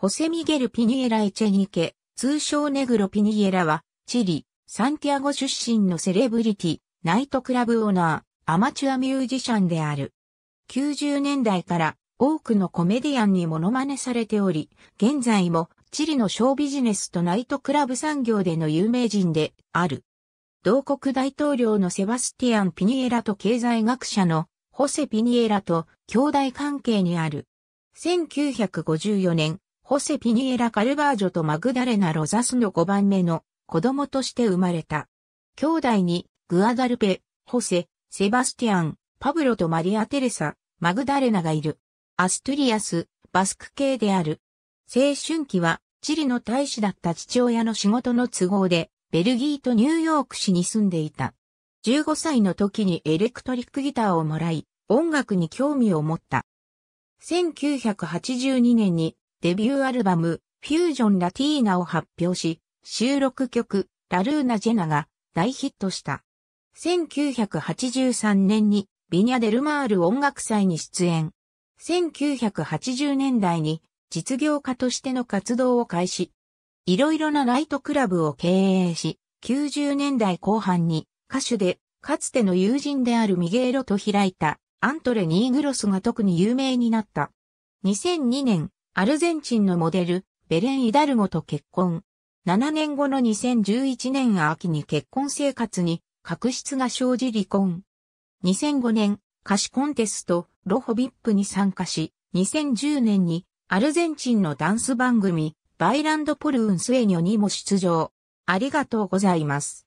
ホセミゲル・ピニエラ・エチェニケ、通称ネグロ・ピニエラは、チリ、サンティアゴ出身のセレブリティ、ナイトクラブオーナー、アマチュアミュージシャンである。90年代から多くのコメディアンにモノマネされており、現在もチリのショービジネスとナイトクラブ産業での有名人である。同国大統領のセバスティアン・ピニエラと経済学者のホセ・ピニエラと兄弟関係にある。1954年、ホセ・ピニエラ・カルバージョとマグダレナ・ロザスの5番目の子供として生まれた。兄弟にグアダルペ、ホセ、セバスティアン、パブロとマリア・テレサ、マグダレナがいる。アストゥリアス、バスク系である。青春期はチリの大使だった父親の仕事の都合で、ベルギーとニューヨーク市に住んでいた。15歳の時にエレクトリックギターをもらい、音楽に興味を持った。1982年にデビューアルバム、フュージョン・ラティーナを発表し、収録曲、ラルーナ・ジェナが大ヒットした。1983年にビニャ・デルマール音楽祭に出演。1980年代に実業家としての活動を開始。いろいろなライトクラブを経営し、90年代後半に歌手で、かつての友人であるミゲーロと開いたアントレ・ニーグロスが特に有名になった。2002年、アルゼンチンのモデル、ベレン・イダルゴと結婚。7年後の2011年秋に結婚生活に、確執が生じ離婚。2005年、歌詞コンテスト、ロホビップに参加し、2010年に、アルゼンチンのダンス番組、バイランドポルウンスエニョにも出場。ありがとうございます。